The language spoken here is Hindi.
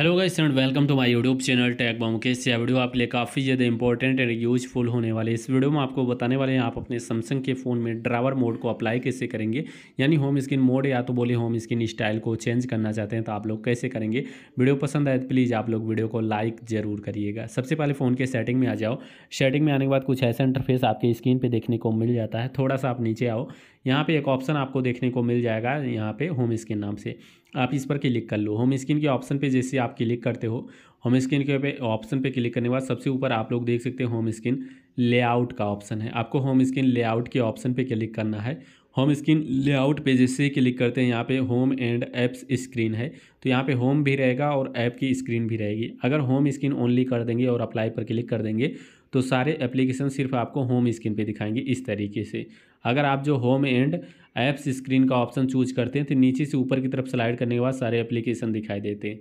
hello guys and welcome to my YouTube channel tag bomb case यह वीडियो आपके लिए काफ़ी ज़्यादा इंपॉर्टेंट एंड यूजफुल होने वाले इस वीडियो में आपको बताने वाले हैं आप अपने सैमसंग के फ़ोन में ड्राइवर मोड को अप्लाई कैसे करेंगे यानी होम स्क्रीन मोड या तो बोले होम स्क्रीन स्टाइल को चेंज करना चाहते हैं तो आप लोग कैसे करेंगे वीडियो पसंद आए तो प्लीज़ आप लोग वीडियो को लाइक ज़रूर करिएगा सबसे पहले फ़ोन के सेटिंग में आ जाओ सेटिंग में आने के बाद कुछ ऐसा इंटरफेस आपके स्क्रीन पर देखने को मिल जाता है थोड़ा सा आप नीचे आओ यहाँ पर एक ऑप्शन आपको देखने को मिल जाएगा यहाँ पर होम स्क्रीन नाम से आप इस पर क्लिक कर लो होम स्क्रीन के ऑप्शन पर जैसे आप आप क्लिक करते हो होम स्क्रीन के ऑप्शन पे क्लिक करने के बाद सबसे ऊपर आप लोग देख सकते हैं होम स्क्रीन लेआउट का ऑप्शन है आपको होम स्क्रीन लेआउट के ऑप्शन पे क्लिक करना है होम स्क्रीन लेआउट पे जैसे क्लिक करते हैं यहाँ पे होम एंड एप्स स्क्रीन है तो यहाँ पे होम भी रहेगा और ऐप की स्क्रीन भी रहेगी अगर होम स्क्रीन ओनली कर देंगे और अप्लाई पर क्लिक कर देंगे तो सारे एप्लीकेशन सिर्फ आपको होम स्क्रीन पे दिखाएंगे इस तरीके से अगर आप जो होम एंड ऐप्स स्क्रीन का ऑप्शन चूज करते हैं तो नीचे से ऊपर की तरफ स्लाइड करने के बाद सारे एप्लीकेशन दिखाई देते हैं